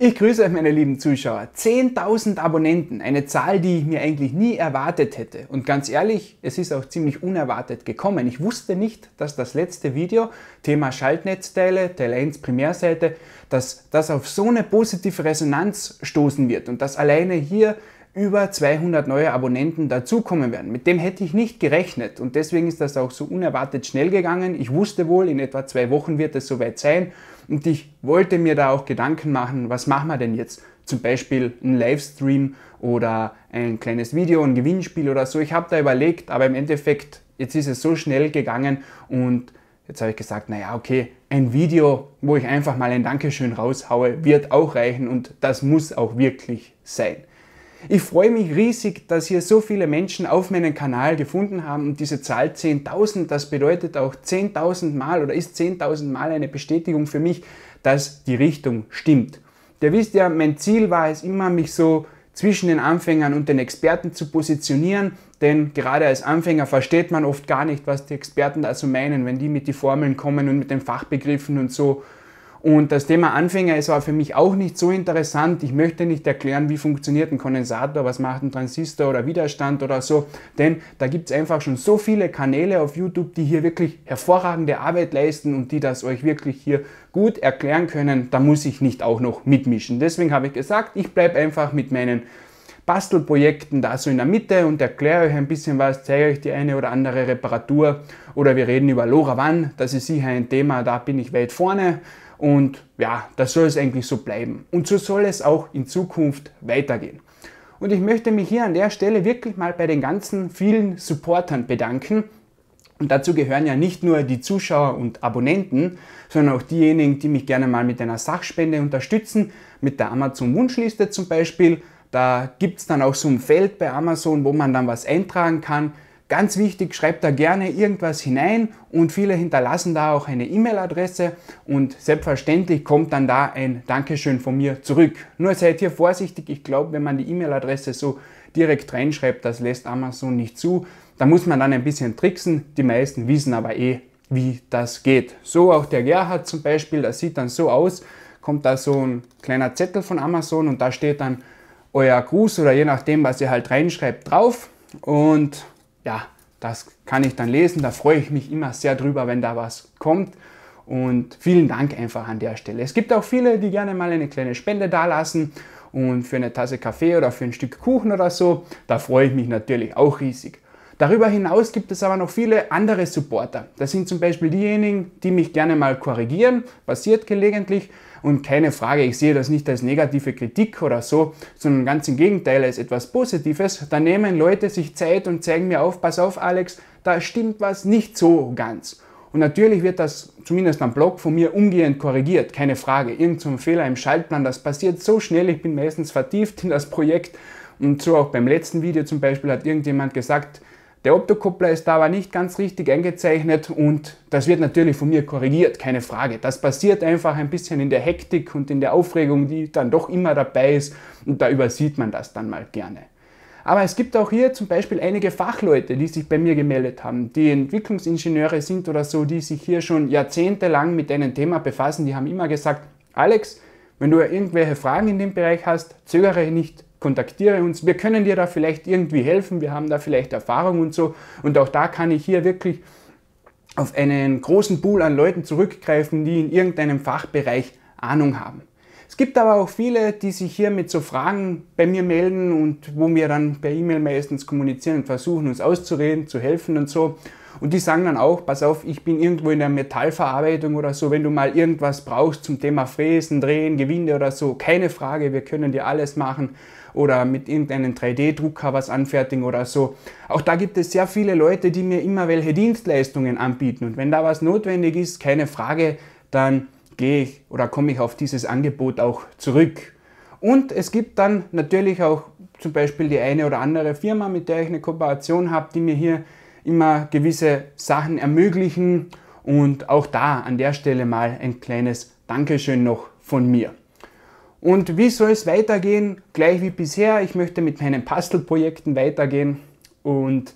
Ich grüße euch, meine lieben Zuschauer. 10.000 Abonnenten, eine Zahl, die ich mir eigentlich nie erwartet hätte. Und ganz ehrlich, es ist auch ziemlich unerwartet gekommen. Ich wusste nicht, dass das letzte Video, Thema Schaltnetzteile, Teil 1 Primärseite, dass das auf so eine positive Resonanz stoßen wird und dass alleine hier über 200 neue Abonnenten dazukommen werden. Mit dem hätte ich nicht gerechnet und deswegen ist das auch so unerwartet schnell gegangen. Ich wusste wohl, in etwa zwei Wochen wird es soweit sein und ich wollte mir da auch Gedanken machen, was machen wir denn jetzt? Zum Beispiel ein Livestream oder ein kleines Video, ein Gewinnspiel oder so. Ich habe da überlegt, aber im Endeffekt, jetzt ist es so schnell gegangen und jetzt habe ich gesagt, naja, okay, ein Video, wo ich einfach mal ein Dankeschön raushaue, wird auch reichen und das muss auch wirklich sein. Ich freue mich riesig, dass hier so viele Menschen auf meinen Kanal gefunden haben und diese Zahl 10.000, das bedeutet auch 10.000 Mal oder ist 10.000 Mal eine Bestätigung für mich, dass die Richtung stimmt. Der wisst ja, mein Ziel war es immer, mich so zwischen den Anfängern und den Experten zu positionieren, denn gerade als Anfänger versteht man oft gar nicht, was die Experten da so meinen, wenn die mit den Formeln kommen und mit den Fachbegriffen und so. Und das Thema Anfänger ist aber für mich auch nicht so interessant. Ich möchte nicht erklären, wie funktioniert ein Kondensator, was macht ein Transistor oder Widerstand oder so. Denn da gibt es einfach schon so viele Kanäle auf YouTube, die hier wirklich hervorragende Arbeit leisten und die das euch wirklich hier gut erklären können. Da muss ich nicht auch noch mitmischen. Deswegen habe ich gesagt, ich bleibe einfach mit meinen Bastelprojekten da so in der Mitte und erkläre euch ein bisschen was, zeige euch die eine oder andere Reparatur oder wir reden über LoRaWAN. Das ist sicher ein Thema, da bin ich weit vorne. Und ja, das soll es eigentlich so bleiben. Und so soll es auch in Zukunft weitergehen. Und ich möchte mich hier an der Stelle wirklich mal bei den ganzen vielen Supportern bedanken. Und dazu gehören ja nicht nur die Zuschauer und Abonnenten, sondern auch diejenigen, die mich gerne mal mit einer Sachspende unterstützen, mit der Amazon-Wunschliste zum Beispiel. Da gibt es dann auch so ein Feld bei Amazon, wo man dann was eintragen kann. Ganz wichtig, schreibt da gerne irgendwas hinein und viele hinterlassen da auch eine E-Mail-Adresse und selbstverständlich kommt dann da ein Dankeschön von mir zurück. Nur seid hier vorsichtig, ich glaube, wenn man die E-Mail-Adresse so direkt reinschreibt, das lässt Amazon nicht zu. Da muss man dann ein bisschen tricksen, die meisten wissen aber eh, wie das geht. So auch der Gerhard zum Beispiel, das sieht dann so aus, kommt da so ein kleiner Zettel von Amazon und da steht dann euer Gruß oder je nachdem, was ihr halt reinschreibt, drauf. Und ja, das kann ich dann lesen. Da freue ich mich immer sehr drüber, wenn da was kommt. Und vielen Dank einfach an der Stelle. Es gibt auch viele, die gerne mal eine kleine Spende dalassen und für eine Tasse Kaffee oder für ein Stück Kuchen oder so. Da freue ich mich natürlich auch riesig. Darüber hinaus gibt es aber noch viele andere Supporter. Das sind zum Beispiel diejenigen, die mich gerne mal korrigieren, passiert gelegentlich, und keine Frage, ich sehe das nicht als negative Kritik oder so, sondern ganz im Gegenteil als etwas Positives. Da nehmen Leute sich Zeit und zeigen mir auf, pass auf Alex, da stimmt was nicht so ganz. Und natürlich wird das zumindest am Blog von mir umgehend korrigiert, keine Frage. Irgend so ein Fehler im Schaltplan, das passiert so schnell, ich bin meistens vertieft in das Projekt. Und so auch beim letzten Video zum Beispiel hat irgendjemand gesagt, der Optokoppler ist da aber nicht ganz richtig eingezeichnet und das wird natürlich von mir korrigiert, keine Frage. Das passiert einfach ein bisschen in der Hektik und in der Aufregung, die dann doch immer dabei ist und da übersieht man das dann mal gerne. Aber es gibt auch hier zum Beispiel einige Fachleute, die sich bei mir gemeldet haben, die Entwicklungsingenieure sind oder so, die sich hier schon jahrzehntelang mit einem Thema befassen. Die haben immer gesagt, Alex, wenn du irgendwelche Fragen in dem Bereich hast, zögere nicht, kontaktiere uns, wir können dir da vielleicht irgendwie helfen, wir haben da vielleicht Erfahrung und so. Und auch da kann ich hier wirklich auf einen großen Pool an Leuten zurückgreifen, die in irgendeinem Fachbereich Ahnung haben. Es gibt aber auch viele, die sich hier mit so Fragen bei mir melden und wo wir dann per E-Mail meistens kommunizieren und versuchen, uns auszureden, zu helfen und so. Und die sagen dann auch, pass auf, ich bin irgendwo in der Metallverarbeitung oder so, wenn du mal irgendwas brauchst zum Thema Fräsen, Drehen, Gewinde oder so, keine Frage, wir können dir alles machen oder mit irgendeinem 3D-Drucker was anfertigen oder so. Auch da gibt es sehr viele Leute, die mir immer welche Dienstleistungen anbieten. Und wenn da was notwendig ist, keine Frage, dann gehe ich oder komme ich auf dieses Angebot auch zurück. Und es gibt dann natürlich auch zum Beispiel die eine oder andere Firma, mit der ich eine Kooperation habe, die mir hier immer gewisse Sachen ermöglichen. Und auch da an der Stelle mal ein kleines Dankeschön noch von mir. Und wie soll es weitergehen? Gleich wie bisher. Ich möchte mit meinen Bastelprojekten weitergehen und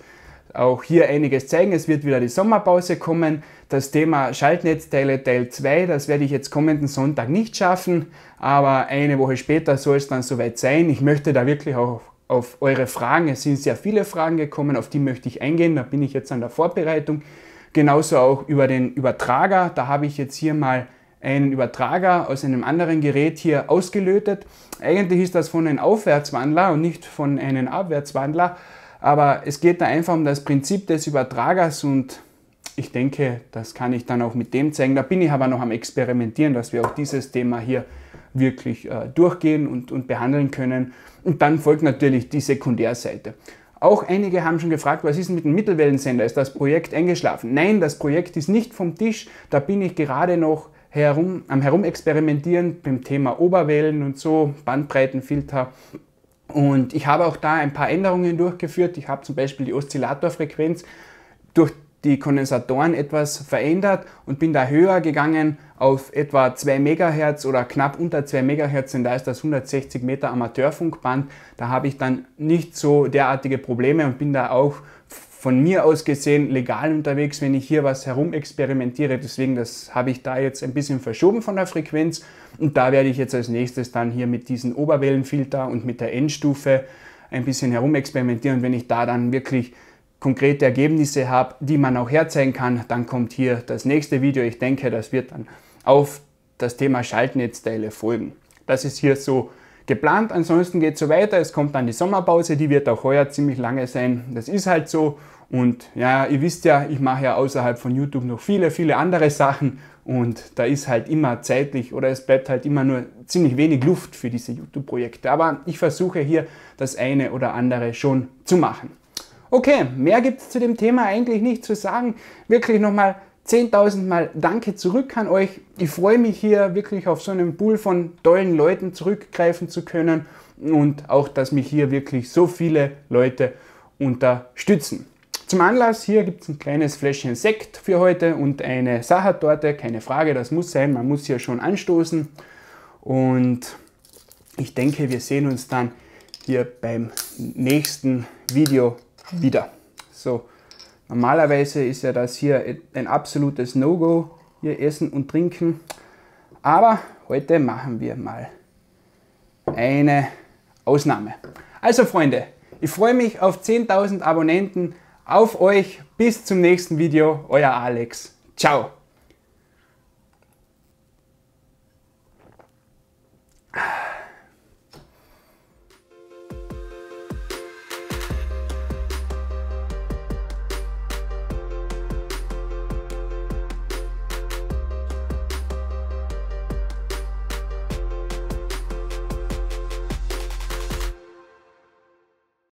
auch hier einiges zeigen. Es wird wieder die Sommerpause kommen. Das Thema Schaltnetzteile Teil 2, das werde ich jetzt kommenden Sonntag nicht schaffen, aber eine Woche später soll es dann soweit sein. Ich möchte da wirklich auch auf eure Fragen. Es sind sehr viele Fragen gekommen, auf die möchte ich eingehen. Da bin ich jetzt an der Vorbereitung. Genauso auch über den Übertrager. Da habe ich jetzt hier mal einen Übertrager aus einem anderen Gerät hier ausgelötet. Eigentlich ist das von einem Aufwärtswandler und nicht von einem Abwärtswandler. Aber es geht da einfach um das Prinzip des Übertragers und ich denke, das kann ich dann auch mit dem zeigen. Da bin ich aber noch am Experimentieren, dass wir auch dieses Thema hier wirklich äh, durchgehen und, und behandeln können. Und dann folgt natürlich die Sekundärseite. Auch einige haben schon gefragt, was ist mit dem Mittelwellensender? Ist das Projekt eingeschlafen? Nein, das Projekt ist nicht vom Tisch. Da bin ich gerade noch herum, am Herumexperimentieren beim Thema Oberwellen und so, Bandbreitenfilter. Und ich habe auch da ein paar Änderungen durchgeführt. Ich habe zum Beispiel die Oszillatorfrequenz durch die Kondensatoren etwas verändert und bin da höher gegangen auf etwa 2 MHz oder knapp unter 2 MHz, denn da ist das 160 Meter Amateurfunkband. Da habe ich dann nicht so derartige Probleme und bin da auch von mir aus gesehen legal unterwegs, wenn ich hier was herumexperimentiere. Deswegen, das habe ich da jetzt ein bisschen verschoben von der Frequenz. Und da werde ich jetzt als nächstes dann hier mit diesem Oberwellenfilter und mit der Endstufe ein bisschen herumexperimentieren. wenn ich da dann wirklich konkrete Ergebnisse habe, die man auch herzeigen kann, dann kommt hier das nächste Video. Ich denke, das wird dann auf das Thema Schaltnetzteile folgen. Das ist hier so geplant. Ansonsten geht es so weiter. Es kommt dann die Sommerpause, die wird auch heuer ziemlich lange sein. Das ist halt so. Und ja, ihr wisst ja, ich mache ja außerhalb von YouTube noch viele, viele andere Sachen und da ist halt immer zeitlich oder es bleibt halt immer nur ziemlich wenig Luft für diese YouTube-Projekte. Aber ich versuche hier das eine oder andere schon zu machen. Okay, mehr gibt es zu dem Thema eigentlich nicht zu sagen. Wirklich nochmal 10.000 Mal Danke zurück an euch. Ich freue mich hier wirklich auf so einen Pool von tollen Leuten zurückgreifen zu können und auch, dass mich hier wirklich so viele Leute unterstützen. Zum Anlass hier gibt es ein kleines Fläschchen Sekt für heute und eine Sachertorte. Keine Frage, das muss sein, man muss hier schon anstoßen. Und ich denke, wir sehen uns dann hier beim nächsten Video wieder. So, normalerweise ist ja das hier ein absolutes No-Go, hier essen und trinken. Aber heute machen wir mal eine Ausnahme. Also Freunde, ich freue mich auf 10.000 Abonnenten, auf euch, bis zum nächsten Video, euer Alex. Ciao!